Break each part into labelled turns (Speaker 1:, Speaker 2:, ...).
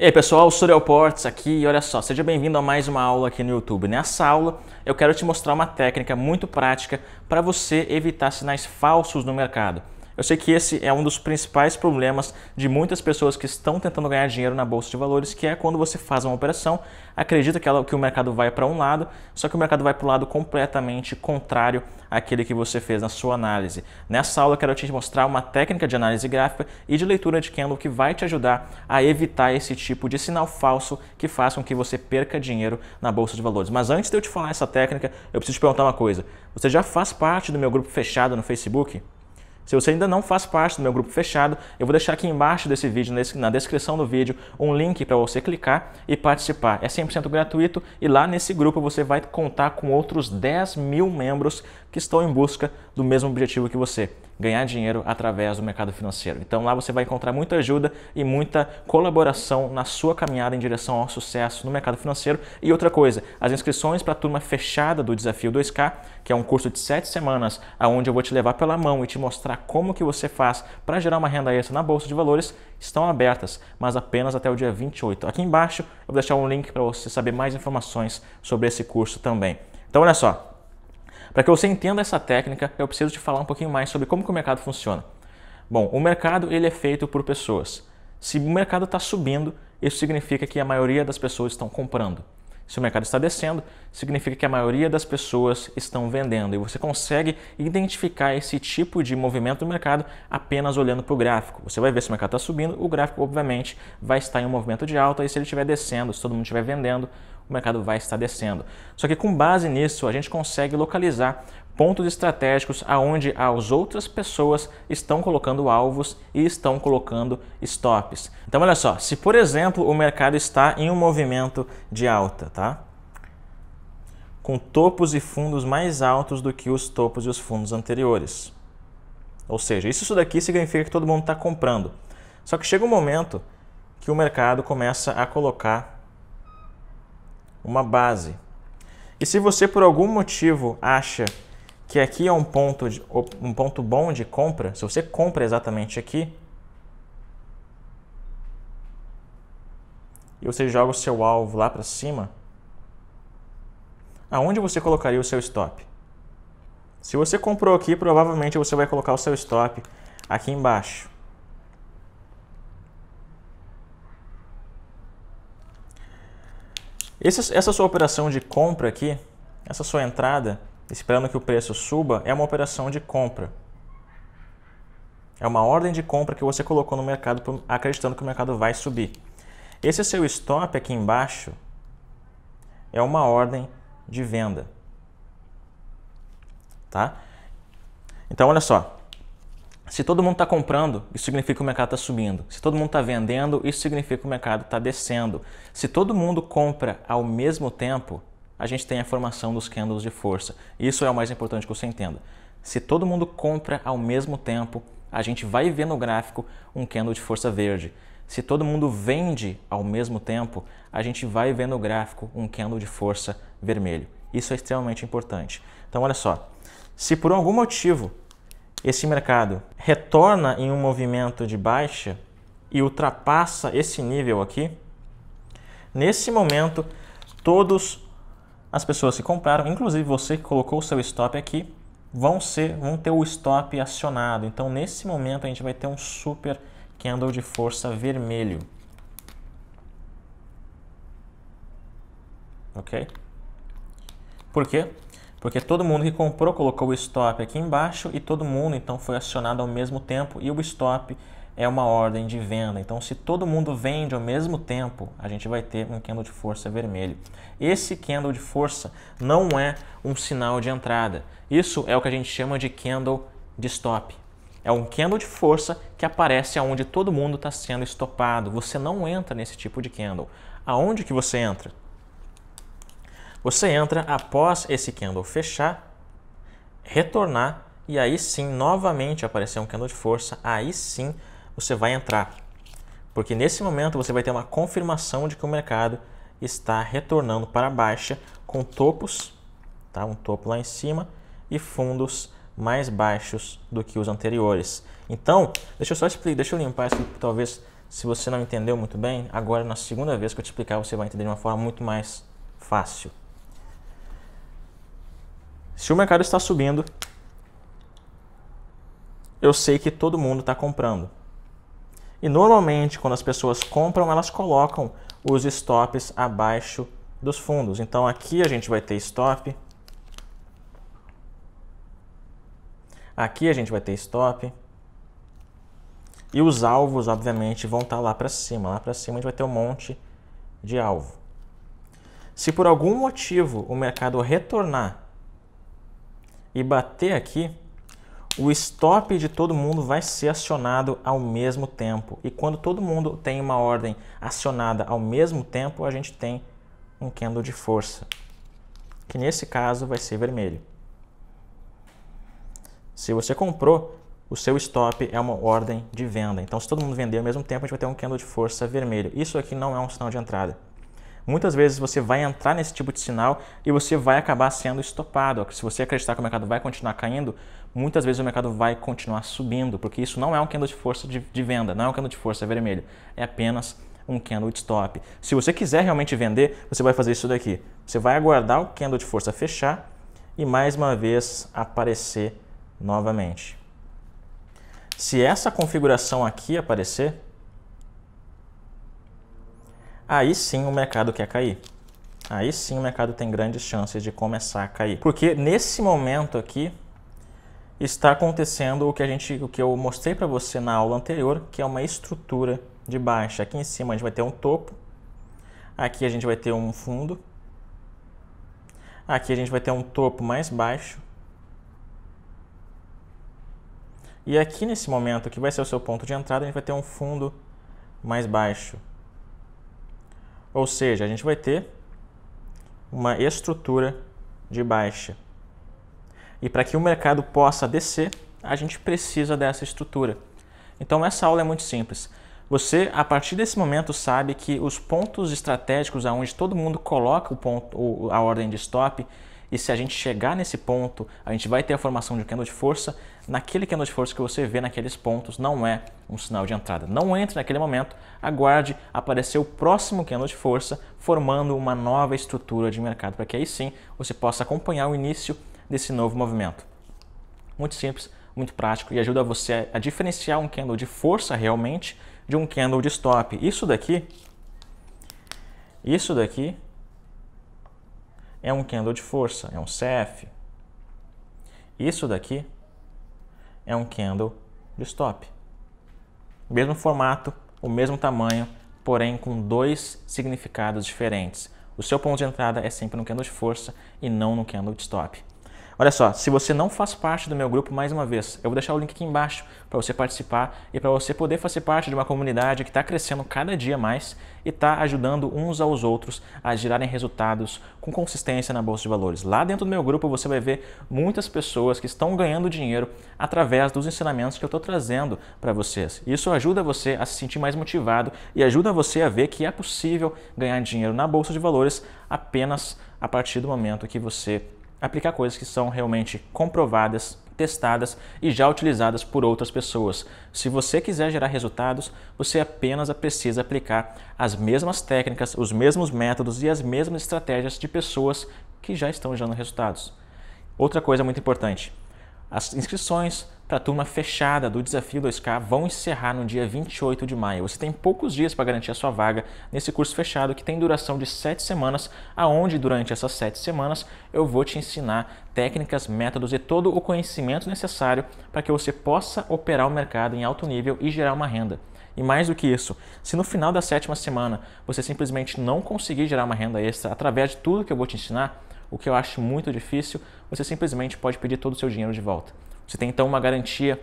Speaker 1: E aí pessoal, Sorel Portes aqui e olha só, seja bem-vindo a mais uma aula aqui no YouTube. Nessa aula eu quero te mostrar uma técnica muito prática para você evitar sinais falsos no mercado. Eu sei que esse é um dos principais problemas de muitas pessoas que estão tentando ganhar dinheiro na bolsa de valores, que é quando você faz uma operação, acredita que, ela, que o mercado vai para um lado, só que o mercado vai para o lado completamente contrário àquele que você fez na sua análise. Nessa aula eu quero te mostrar uma técnica de análise gráfica e de leitura de candle que vai te ajudar a evitar esse tipo de sinal falso que faz com que você perca dinheiro na bolsa de valores. Mas antes de eu te falar essa técnica, eu preciso te perguntar uma coisa. Você já faz parte do meu grupo fechado no Facebook? Se você ainda não faz parte do meu grupo fechado, eu vou deixar aqui embaixo desse vídeo, na descrição do vídeo, um link para você clicar e participar. É 100% gratuito e lá nesse grupo você vai contar com outros 10 mil membros que estão em busca do mesmo objetivo que você ganhar dinheiro através do mercado financeiro. Então lá você vai encontrar muita ajuda e muita colaboração na sua caminhada em direção ao sucesso no mercado financeiro. E outra coisa, as inscrições para a turma fechada do Desafio 2K, que é um curso de sete semanas, aonde eu vou te levar pela mão e te mostrar como que você faz para gerar uma renda extra na bolsa de valores, estão abertas, mas apenas até o dia 28. Aqui embaixo eu vou deixar um link para você saber mais informações sobre esse curso também. Então olha só, para que você entenda essa técnica, eu preciso te falar um pouquinho mais sobre como o mercado funciona. Bom, o mercado ele é feito por pessoas. Se o mercado está subindo, isso significa que a maioria das pessoas estão comprando. Se o mercado está descendo, significa que a maioria das pessoas estão vendendo e você consegue identificar esse tipo de movimento do mercado apenas olhando para o gráfico. Você vai ver se o mercado está subindo, o gráfico obviamente vai estar em um movimento de alta e se ele estiver descendo, se todo mundo estiver vendendo, o mercado vai estar descendo. Só que com base nisso, a gente consegue localizar pontos estratégicos aonde as outras pessoas estão colocando alvos e estão colocando stops. Então olha só, se por exemplo o mercado está em um movimento de alta, tá? Com topos e fundos mais altos do que os topos e os fundos anteriores. Ou seja, isso daqui significa que todo mundo está comprando. Só que chega um momento que o mercado começa a colocar uma base. E se você por algum motivo acha que aqui é um ponto, de, um ponto bom de compra, se você compra exatamente aqui, e você joga o seu alvo lá para cima, aonde você colocaria o seu stop? Se você comprou aqui, provavelmente você vai colocar o seu stop aqui embaixo. Esse, essa sua operação de compra aqui, essa sua entrada, esperando que o preço suba, é uma operação de compra. É uma ordem de compra que você colocou no mercado acreditando que o mercado vai subir. Esse seu stop aqui embaixo é uma ordem de venda. Tá? Então, olha só. Se todo mundo está comprando, isso significa que o mercado está subindo. Se todo mundo está vendendo, isso significa que o mercado está descendo. Se todo mundo compra ao mesmo tempo, a gente tem a formação dos candles de força. Isso é o mais importante que você entenda. Se todo mundo compra ao mesmo tempo, a gente vai ver no gráfico um candle de força verde. Se todo mundo vende ao mesmo tempo, a gente vai ver no gráfico um candle de força vermelho. Isso é extremamente importante. Então, olha só. Se por algum motivo esse mercado retorna em um movimento de baixa e ultrapassa esse nível aqui, nesse momento, todas as pessoas que compraram, inclusive você que colocou o seu stop aqui, vão, ser, vão ter o stop acionado. Então, nesse momento, a gente vai ter um super candle de força vermelho. Ok? Por quê? porque todo mundo que comprou colocou o stop aqui embaixo e todo mundo então foi acionado ao mesmo tempo e o stop é uma ordem de venda. Então, se todo mundo vende ao mesmo tempo, a gente vai ter um candle de força vermelho. Esse candle de força não é um sinal de entrada. Isso é o que a gente chama de candle de stop. É um candle de força que aparece aonde todo mundo está sendo estopado. Você não entra nesse tipo de candle. Aonde que você entra? Você entra após esse candle fechar, retornar e aí sim novamente aparecer um candle de força, aí sim você vai entrar. Porque nesse momento você vai ter uma confirmação de que o mercado está retornando para baixa com topos, tá? um topo lá em cima e fundos mais baixos do que os anteriores. Então, deixa eu só explicar, deixa eu limpar isso, talvez se você não entendeu muito bem, agora na segunda vez que eu te explicar você vai entender de uma forma muito mais fácil. Se o mercado está subindo, eu sei que todo mundo está comprando. E normalmente, quando as pessoas compram, elas colocam os stops abaixo dos fundos. Então aqui a gente vai ter stop. Aqui a gente vai ter stop. E os alvos, obviamente, vão estar tá lá para cima. Lá para cima a gente vai ter um monte de alvo. Se por algum motivo o mercado retornar e bater aqui, o stop de todo mundo vai ser acionado ao mesmo tempo. E quando todo mundo tem uma ordem acionada ao mesmo tempo, a gente tem um candle de força, que nesse caso vai ser vermelho. Se você comprou, o seu stop é uma ordem de venda. Então, se todo mundo vender ao mesmo tempo, a gente vai ter um candle de força vermelho. Isso aqui não é um sinal de entrada. Muitas vezes você vai entrar nesse tipo de sinal e você vai acabar sendo estopado. Se você acreditar que o mercado vai continuar caindo, muitas vezes o mercado vai continuar subindo, porque isso não é um candle de força de, de venda, não é um candle de força vermelho, é apenas um candle de stop. Se você quiser realmente vender, você vai fazer isso daqui. Você vai aguardar o candle de força fechar e mais uma vez aparecer novamente. Se essa configuração aqui aparecer, aí sim o mercado quer cair. Aí sim o mercado tem grandes chances de começar a cair. Porque nesse momento aqui está acontecendo o que a gente o que eu mostrei para você na aula anterior, que é uma estrutura de baixa. Aqui em cima a gente vai ter um topo. Aqui a gente vai ter um fundo. Aqui a gente vai ter um topo mais baixo. E aqui nesse momento, que vai ser o seu ponto de entrada, a gente vai ter um fundo mais baixo. Ou seja, a gente vai ter uma estrutura de baixa. E para que o mercado possa descer, a gente precisa dessa estrutura. Então essa aula é muito simples. Você, a partir desse momento, sabe que os pontos estratégicos aonde todo mundo coloca o ponto, a ordem de stop e se a gente chegar nesse ponto, a gente vai ter a formação de um candle de força. Naquele candle de força que você vê naqueles pontos, não é um sinal de entrada. Não entre naquele momento, aguarde aparecer o próximo candle de força, formando uma nova estrutura de mercado, para que aí sim você possa acompanhar o início desse novo movimento. Muito simples, muito prático e ajuda você a diferenciar um candle de força realmente de um candle de stop. Isso daqui, isso daqui é um candle de força, é um CF. Isso daqui é um candle de stop. mesmo formato, o mesmo tamanho, porém com dois significados diferentes. O seu ponto de entrada é sempre no candle de força e não no candle de stop. Olha só, se você não faz parte do meu grupo, mais uma vez, eu vou deixar o link aqui embaixo para você participar e para você poder fazer parte de uma comunidade que está crescendo cada dia mais e está ajudando uns aos outros a gerarem resultados com consistência na Bolsa de Valores. Lá dentro do meu grupo você vai ver muitas pessoas que estão ganhando dinheiro através dos ensinamentos que eu estou trazendo para vocês. Isso ajuda você a se sentir mais motivado e ajuda você a ver que é possível ganhar dinheiro na Bolsa de Valores apenas a partir do momento que você aplicar coisas que são realmente comprovadas, testadas e já utilizadas por outras pessoas. Se você quiser gerar resultados, você apenas precisa aplicar as mesmas técnicas, os mesmos métodos e as mesmas estratégias de pessoas que já estão gerando resultados. Outra coisa muito importante: as inscrições para a turma fechada do Desafio 2K vão encerrar no dia 28 de maio. Você tem poucos dias para garantir a sua vaga nesse curso fechado que tem duração de 7 semanas, aonde durante essas 7 semanas eu vou te ensinar técnicas, métodos e todo o conhecimento necessário para que você possa operar o mercado em alto nível e gerar uma renda. E mais do que isso, se no final da sétima semana você simplesmente não conseguir gerar uma renda extra através de tudo que eu vou te ensinar, o que eu acho muito difícil, você simplesmente pode pedir todo o seu dinheiro de volta. Você tem então uma garantia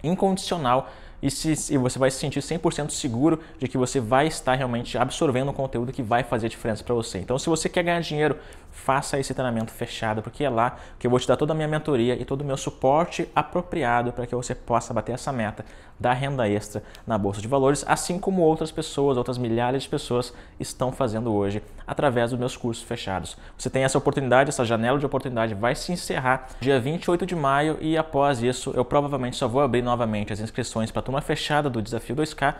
Speaker 1: incondicional e, se, e você vai se sentir 100% seguro de que você vai estar realmente absorvendo um conteúdo que vai fazer diferença para você. Então, se você quer ganhar dinheiro, faça esse treinamento fechado, porque é lá que eu vou te dar toda a minha mentoria e todo o meu suporte apropriado para que você possa bater essa meta da renda extra na bolsa de valores, assim como outras pessoas, outras milhares de pessoas estão fazendo hoje através dos meus cursos fechados. Você tem essa oportunidade, essa janela de oportunidade vai se encerrar dia 28 de maio e após isso eu provavelmente só vou abrir novamente as inscrições para a turma fechada do Desafio 2K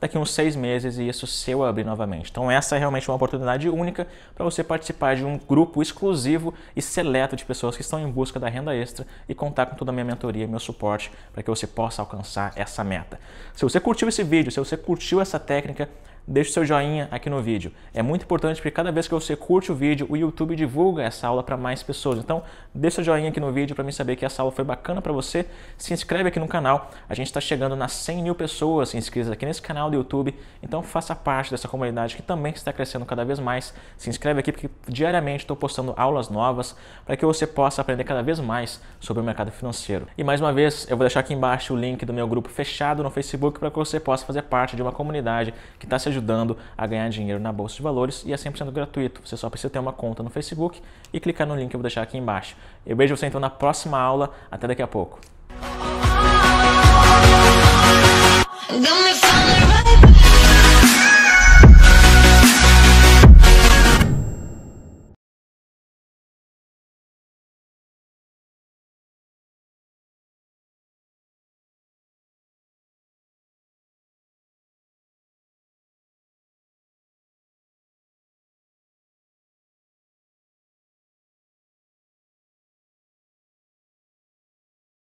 Speaker 1: daqui uns seis meses e isso se eu abrir novamente. Então essa é realmente uma oportunidade única para você participar de um grupo exclusivo e seleto de pessoas que estão em busca da renda extra e contar com toda a minha mentoria e meu suporte para que você possa alcançar essa meta. Se você curtiu esse vídeo, se você curtiu essa técnica, deixe seu joinha aqui no vídeo. É muito importante porque cada vez que você curte o vídeo, o YouTube divulga essa aula para mais pessoas. Então, deixe seu joinha aqui no vídeo para mim saber que essa aula foi bacana para você. Se inscreve aqui no canal. A gente está chegando nas 100 mil pessoas inscritas aqui nesse canal do YouTube. Então, faça parte dessa comunidade que também está crescendo cada vez mais. Se inscreve aqui porque diariamente estou postando aulas novas para que você possa aprender cada vez mais sobre o mercado financeiro. E mais uma vez, eu vou deixar aqui embaixo o link do meu grupo fechado no Facebook para que você possa fazer parte de uma comunidade que está se ajudando ajudando a ganhar dinheiro na bolsa de valores e é 100% gratuito. Você só precisa ter uma conta no Facebook e clicar no link que eu vou deixar aqui embaixo. Eu vejo você então na próxima aula. Até daqui a pouco.